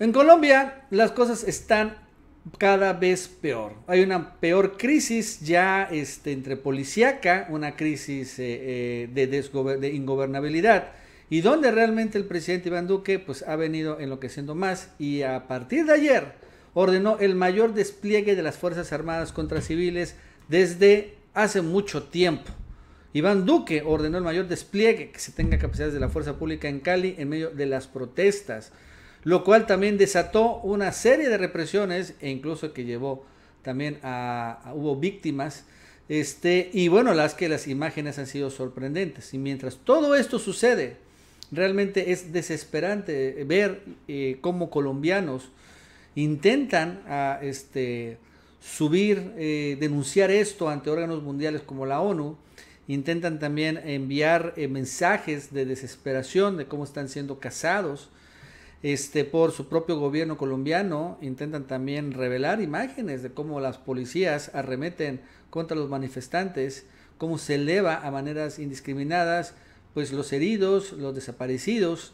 En Colombia las cosas están cada vez peor. Hay una peor crisis ya este, entre policíaca, una crisis eh, eh, de, ingobernabilidad, y donde realmente el presidente Iván Duque pues, ha venido enloqueciendo más y a partir de ayer ordenó el mayor despliegue de las Fuerzas Armadas contra civiles desde hace mucho tiempo. Iván Duque ordenó el mayor despliegue que se tenga capacidades de la fuerza pública en Cali en medio de las protestas lo cual también desató una serie de represiones e incluso que llevó también a, hubo víctimas. Este, y bueno, las que las imágenes han sido sorprendentes. Y mientras todo esto sucede, realmente es desesperante ver eh, cómo colombianos intentan este, subir, eh, denunciar esto ante órganos mundiales como la ONU, intentan también enviar eh, mensajes de desesperación de cómo están siendo casados este, por su propio gobierno colombiano, intentan también revelar imágenes de cómo las policías arremeten contra los manifestantes, cómo se eleva a maneras indiscriminadas pues los heridos, los desaparecidos,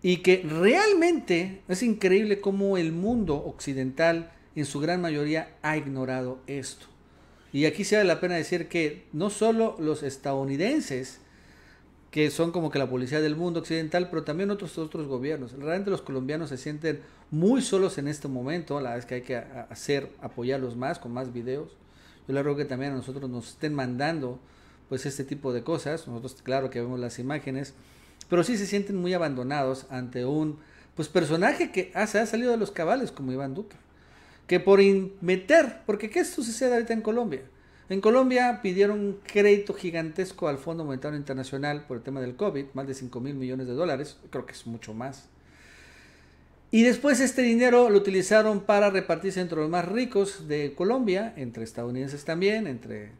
y que realmente es increíble cómo el mundo occidental en su gran mayoría ha ignorado esto. Y aquí se vale la pena decir que no solo los estadounidenses, que son como que la policía del mundo occidental, pero también otros, otros gobiernos. Realmente los colombianos se sienten muy solos en este momento, la verdad es que hay que hacer, apoyarlos más con más videos. Yo le ruego que también a nosotros nos estén mandando pues este tipo de cosas, nosotros claro que vemos las imágenes, pero sí se sienten muy abandonados ante un pues personaje que ha salido de los cabales como Iván Duque, que por meter, porque qué esto sucede ahorita en Colombia, en Colombia pidieron un crédito gigantesco al Fondo Monetario Internacional por el tema del COVID, más de 5 mil millones de dólares, creo que es mucho más. Y después este dinero lo utilizaron para repartirse entre los más ricos de Colombia, entre estadounidenses también, entre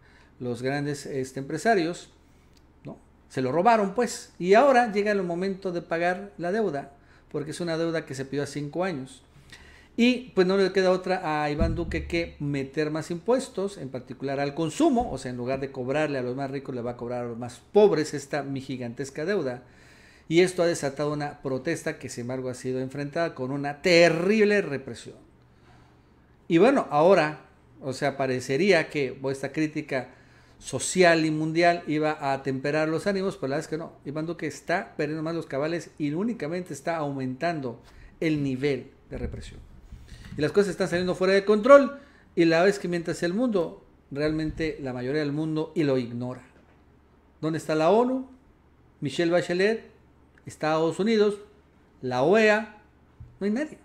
los grandes este, empresarios. ¿no? Se lo robaron pues. Y ahora llega el momento de pagar la deuda, porque es una deuda que se pidió hace 5 años. Y pues no le queda otra a Iván Duque que meter más impuestos, en particular al consumo, o sea, en lugar de cobrarle a los más ricos, le va a cobrar a los más pobres esta mi gigantesca deuda. Y esto ha desatado una protesta que, sin embargo, ha sido enfrentada con una terrible represión. Y bueno, ahora, o sea, parecería que esta crítica social y mundial iba a temperar los ánimos, pero la verdad es que no. Iván Duque está perdiendo más los cabales y únicamente está aumentando el nivel de represión y las cosas están saliendo fuera de control y la vez que mientras el mundo, realmente la mayoría del mundo y lo ignora. ¿Dónde está la ONU? Michelle Bachelet, Estados Unidos, la OEA, no hay nadie.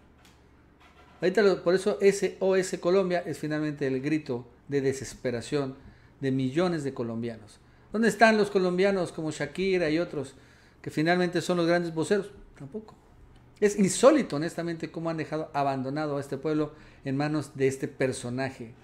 Ahorita por eso SOS Colombia es finalmente el grito de desesperación de millones de colombianos. ¿Dónde están los colombianos como Shakira y otros que finalmente son los grandes voceros? Tampoco. Es insólito, honestamente, cómo han dejado abandonado a este pueblo en manos de este personaje,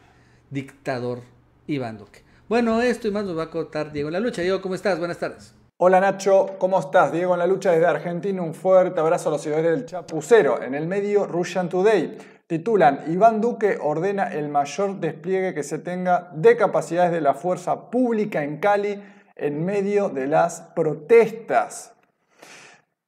dictador Iván Duque. Bueno, esto y más nos va a contar Diego en la lucha. Diego, ¿cómo estás? Buenas tardes. Hola Nacho, ¿cómo estás? Diego en la lucha desde Argentina. Un fuerte abrazo a los ciudadanos del Chapucero. En el medio, Russian Today. Titulan, Iván Duque ordena el mayor despliegue que se tenga de capacidades de la fuerza pública en Cali en medio de las protestas.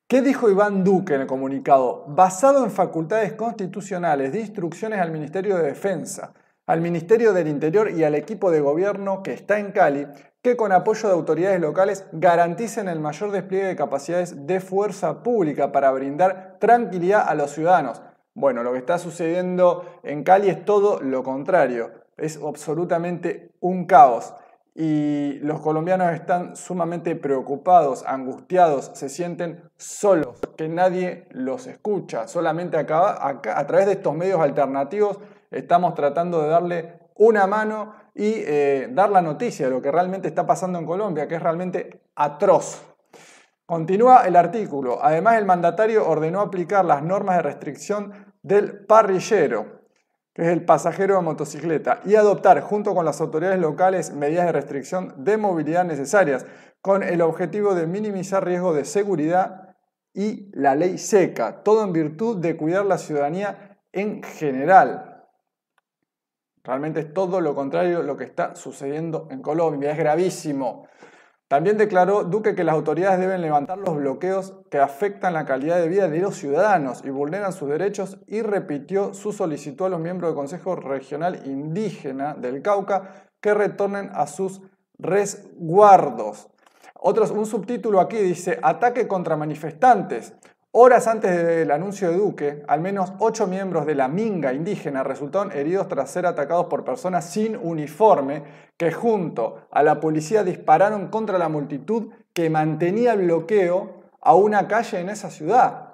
¿Qué dijo Iván Duque en el comunicado? Basado en facultades constitucionales, de instrucciones al Ministerio de Defensa, al Ministerio del Interior y al equipo de gobierno que está en Cali, que con apoyo de autoridades locales garanticen el mayor despliegue de capacidades de fuerza pública para brindar tranquilidad a los ciudadanos. Bueno, lo que está sucediendo en Cali es todo lo contrario, es absolutamente un caos y los colombianos están sumamente preocupados, angustiados, se sienten solos, que nadie los escucha. Solamente a través de estos medios alternativos estamos tratando de darle una mano y eh, dar la noticia de lo que realmente está pasando en Colombia, que es realmente atroz. Continúa el artículo. Además, el mandatario ordenó aplicar las normas de restricción del parrillero que es el pasajero de motocicleta, y adoptar junto con las autoridades locales medidas de restricción de movilidad necesarias, con el objetivo de minimizar riesgo de seguridad y la ley seca, todo en virtud de cuidar la ciudadanía en general. Realmente es todo lo contrario lo que está sucediendo en Colombia, es gravísimo. También declaró Duque que las autoridades deben levantar los bloqueos que afectan la calidad de vida de los ciudadanos y vulneran sus derechos y repitió su solicitud a los miembros del Consejo Regional Indígena del Cauca que retornen a sus resguardos. Otros, un subtítulo aquí dice, ataque contra manifestantes. Horas antes del anuncio de Duque, al menos ocho miembros de la Minga indígena resultaron heridos tras ser atacados por personas sin uniforme que junto a la policía dispararon contra la multitud que mantenía bloqueo a una calle en esa ciudad.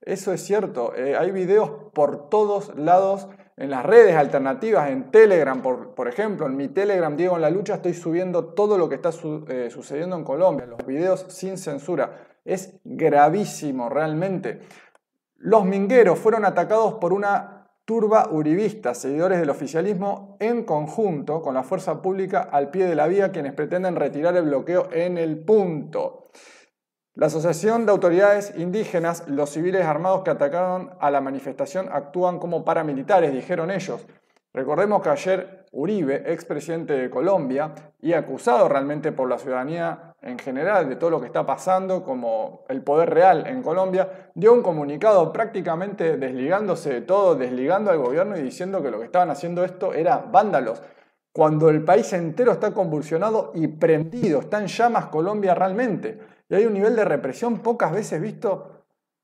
Eso es cierto, eh, hay videos por todos lados en las redes alternativas, en Telegram, por, ejemplo, en mi Telegram Diego en la Lucha estoy subiendo todo lo que está eh, sucediendo en Colombia, los videos sin censura. Es gravísimo realmente. Los mingueros fueron atacados por una turba uribista, seguidores del oficialismo en conjunto con la fuerza pública al pie de la vía, quienes pretenden retirar el bloqueo en el punto. La Asociación de Autoridades Indígenas, los civiles armados que atacaron a la manifestación actúan como paramilitares, dijeron ellos. Recordemos que ayer Uribe, expresidente de Colombia y acusado realmente por la ciudadanía en general de todo lo que está pasando como el poder real en Colombia, dio un comunicado prácticamente desligándose de todo, desligando al gobierno y diciendo que lo que estaban haciendo esto era vándalos. Cuando el país entero está convulsionado y prendido, está en llamas Colombia realmente. Y hay un nivel de represión pocas veces visto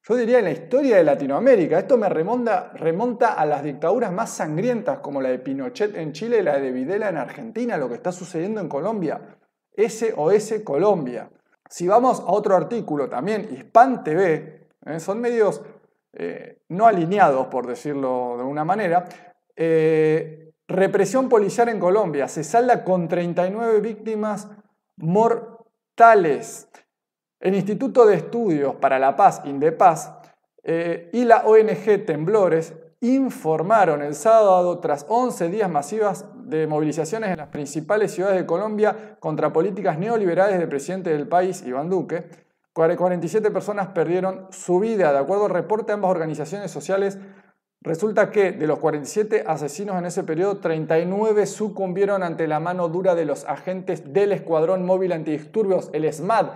yo diría en la historia de Latinoamérica. Esto me remonta, a las dictaduras más sangrientas como la de Pinochet en Chile y la de Videla en Argentina, lo que está sucediendo en Colombia. SOS Colombia. Si vamos a otro artículo también, Hispan TV, eh, son medios eh, no alineados, por decirlo de una manera. Eh, represión policial en Colombia. Se salda con 39 víctimas mortales el Instituto de Estudios para la Paz, Indepaz, eh, y la ONG Temblores informaron el sábado, tras 11 días masivas de movilizaciones en las principales ciudades de Colombia contra políticas neoliberales del presidente del país, Iván Duque, 47 personas perdieron su vida. De acuerdo al reporte de ambas organizaciones sociales, resulta que de los 47 asesinos en ese periodo, 39 sucumbieron ante la mano dura de los agentes del Escuadrón Móvil Antidisturbios, el SMAD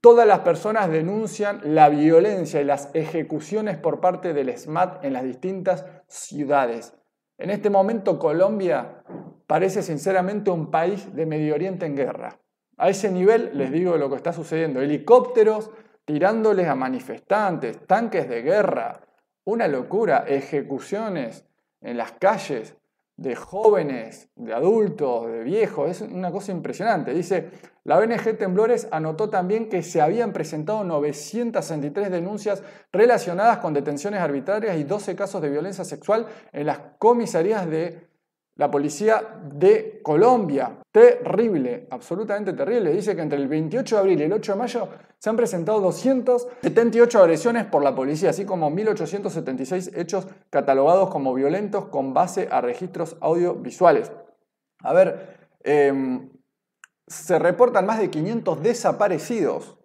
Todas las personas denuncian la violencia y las ejecuciones por parte del SMAT en las distintas ciudades. En este momento Colombia parece sinceramente un país de Medio Oriente en guerra. A ese nivel les digo lo que está sucediendo. Helicópteros tirándoles a manifestantes, tanques de guerra, una locura, ejecuciones en las calles de jóvenes, de adultos, de viejos, es una cosa impresionante. Dice, la ONG Temblores anotó también que se habían presentado 963 denuncias relacionadas con detenciones arbitrarias y 12 casos de violencia sexual en las comisarías de la policía de Colombia. Terrible, absolutamente terrible. Dice que entre el 28 de abril y el 8 de mayo se han presentado 278 agresiones por la policía, así como 1.876 hechos catalogados como violentos con base a registros audiovisuales. A ver, em, se reportan más de 500 desaparecidos.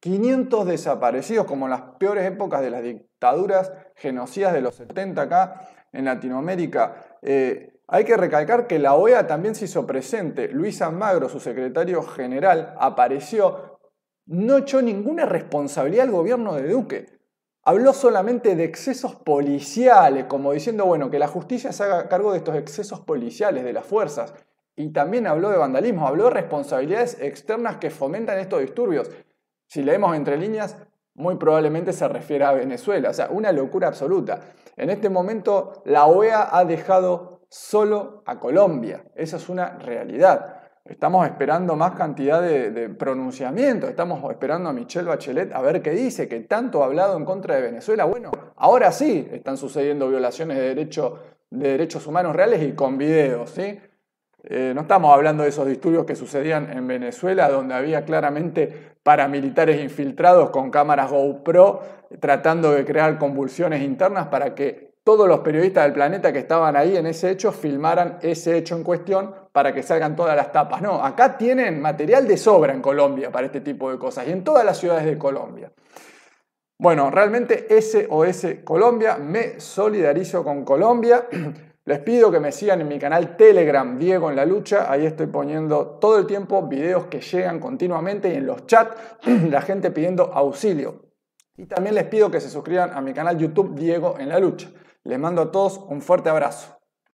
500 desaparecidos, como en las peores épocas de las dictaduras genocidas de los 70 acá en Latinoamérica. Eh, hay que recalcar que la OEA también se hizo presente. Luis Almagro, su secretario general, apareció, no echó ninguna responsabilidad al gobierno de Duque. Habló solamente de excesos policiales, como diciendo, bueno, que la justicia se haga cargo de estos excesos policiales de las fuerzas. Y también habló de vandalismo, habló de responsabilidades externas que fomentan estos disturbios. Si leemos entre líneas, muy probablemente se refiere a Venezuela. O sea, una locura absoluta. En este momento, la OEA ha dejado solo a Colombia. Esa es una realidad. Estamos esperando más cantidad de, pronunciamientos, estamos esperando a Michelle Bachelet a ver qué dice, que tanto ha hablado en contra de Venezuela. Bueno, ahora sí están sucediendo violaciones de, de derechos humanos reales y con videos, eh, no estamos hablando de esos disturbios que sucedían en Venezuela, donde había claramente paramilitares infiltrados con cámaras GoPro tratando de crear convulsiones internas para que todos los periodistas del planeta que estaban ahí en ese hecho filmaran ese hecho en cuestión para que salgan todas las tapas. No, acá tienen material de sobra en Colombia para este tipo de cosas y en todas las ciudades de Colombia. Bueno, realmente SOS Colombia, me solidarizo con Colombia. Les pido que me sigan en mi canal Telegram Diego en la lucha. Ahí estoy poniendo todo el tiempo videos que llegan continuamente y en los chats la gente pidiendo auxilio. Y también les pido que se suscriban a mi canal YouTube Diego en la lucha. Les mando a todos un fuerte abrazo.